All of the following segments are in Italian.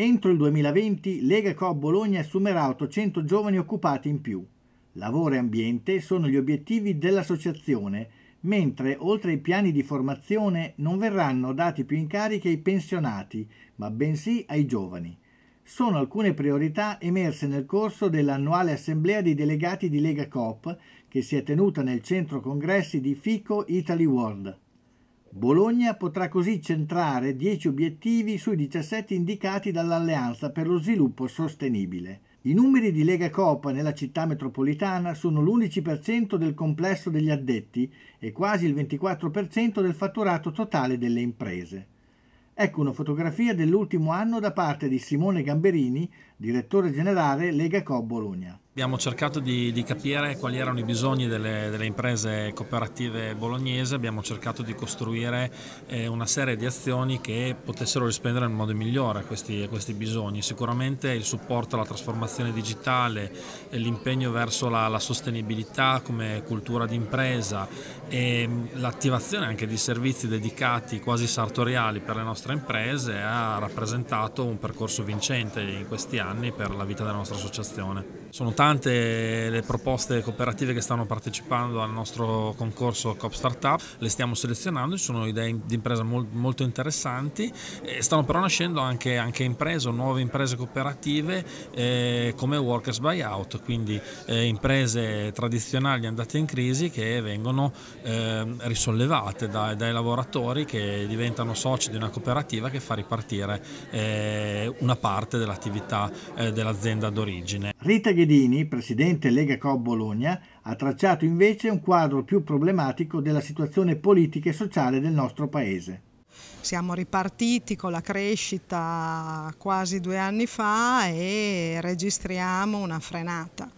Entro il 2020 Lega Coop Bologna assumerà 800 giovani occupati in più. Lavoro e ambiente sono gli obiettivi dell'associazione, mentre oltre ai piani di formazione non verranno dati più incarichi ai pensionati, ma bensì ai giovani. Sono alcune priorità emerse nel corso dell'annuale assemblea dei delegati di Lega Coop che si è tenuta nel centro congressi di FICO Italy World. Bologna potrà così centrare 10 obiettivi sui 17 indicati dall'Alleanza per lo sviluppo sostenibile. I numeri di Lega Coppa nella città metropolitana sono l'11% del complesso degli addetti e quasi il 24% del fatturato totale delle imprese. Ecco una fotografia dell'ultimo anno da parte di Simone Gamberini, direttore generale Lega Coppa Bologna. Abbiamo cercato di, di, capire quali erano i bisogni delle, delle, imprese cooperative bolognese, abbiamo cercato di costruire eh, una serie di azioni che potessero rispondere nel modo migliore a questi, a questi bisogni. Sicuramente il supporto alla trasformazione digitale, eh, l'impegno verso la, la, sostenibilità come cultura di impresa e mm, l'attivazione anche di servizi dedicati quasi sartoriali per le nostre imprese ha rappresentato un percorso vincente in questi anni per la vita della nostra associazione. Sono tanti tante le proposte cooperative che stanno partecipando al nostro concorso COP Startup, le stiamo selezionando, ci sono idee di impresa molto interessanti, stanno però nascendo anche, anche imprese, nuove imprese cooperative eh, come workers buyout, quindi eh, imprese tradizionali andate in crisi che vengono eh, risollevate da, dai lavoratori che diventano soci di una cooperativa che fa ripartire eh, una parte dell'attività eh, dell'azienda d'origine. Rita Ghedini Salvini, presidente Lega Coop Bologna, ha tracciato invece un quadro più problematico della situazione politica e sociale del nostro Paese. Siamo ripartiti con la crescita quasi due anni fa e registriamo una frenata,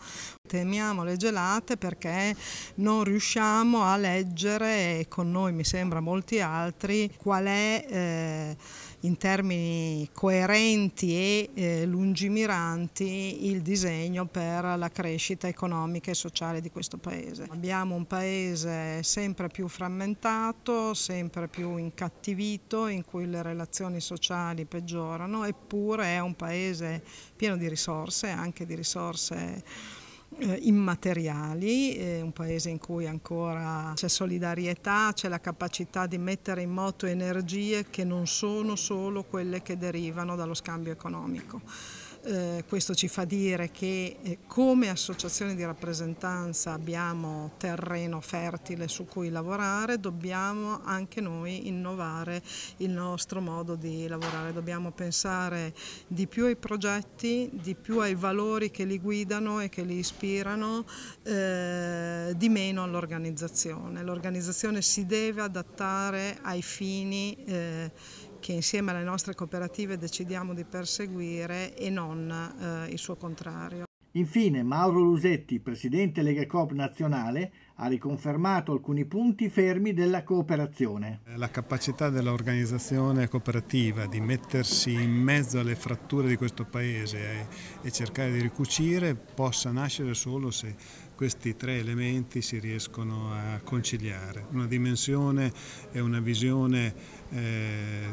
temiamo le gelate perché non riusciamo a leggere, e con noi mi sembra molti altri, qual è eh, in termini coerenti e eh, lungimiranti il disegno per la crescita economica e sociale di questo Paese. Abbiamo un Paese sempre più frammentato, sempre più incattivito, in cui le relazioni sociali peggiorano, eppure è un Paese pieno di risorse, anche di risorse eh, immateriali, eh, un paese in cui ancora c'è solidarietà, c'è la capacità di mettere in moto energie che non sono solo quelle che derivano dallo scambio economico. Eh, questo ci fa dire che eh, come associazione di rappresentanza abbiamo terreno fertile su cui lavorare, dobbiamo anche noi innovare il nostro modo di lavorare, dobbiamo pensare di più ai progetti, di più ai valori che li guidano e che li ispirano, eh, di meno all'organizzazione. L'organizzazione si deve adattare ai fini eh, che insieme alle nostre cooperative decidiamo di perseguire e non eh, il suo contrario. Infine Mauro Lusetti, presidente Lega Coop nazionale, ha riconfermato alcuni punti fermi della cooperazione. La capacità dell'organizzazione cooperativa di mettersi in mezzo alle fratture di questo paese e, cercare di ricucire possa nascere solo se questi tre elementi si riescono a conciliare. Una dimensione e una visione eh,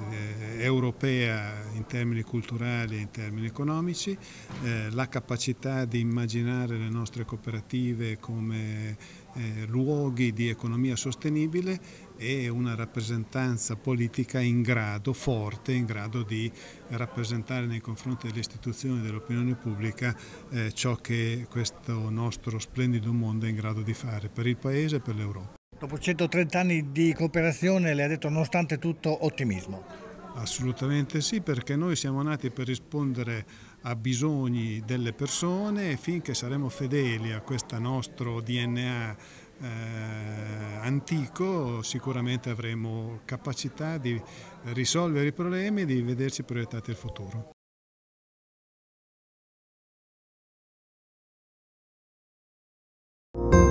europea in termini culturali e in termini economici, eh, la capacità di immaginare le nostre cooperative come eh, luoghi di economia sostenibile e una rappresentanza politica in grado, forte, in grado di rappresentare nei confronti delle istituzioni e dell'opinione pubblica eh, ciò che questo nostro splendido mondo è in grado di fare per il Paese e per l'Europa. Dopo 130 anni di cooperazione le ha detto nonostante tutto ottimismo. Assolutamente sì, perché noi siamo nati per rispondere a bisogni delle persone e finché saremo fedeli a questo nostro DNA eh, antico sicuramente avremo capacità di risolvere i problemi e di vederci proiettati al futuro. thank you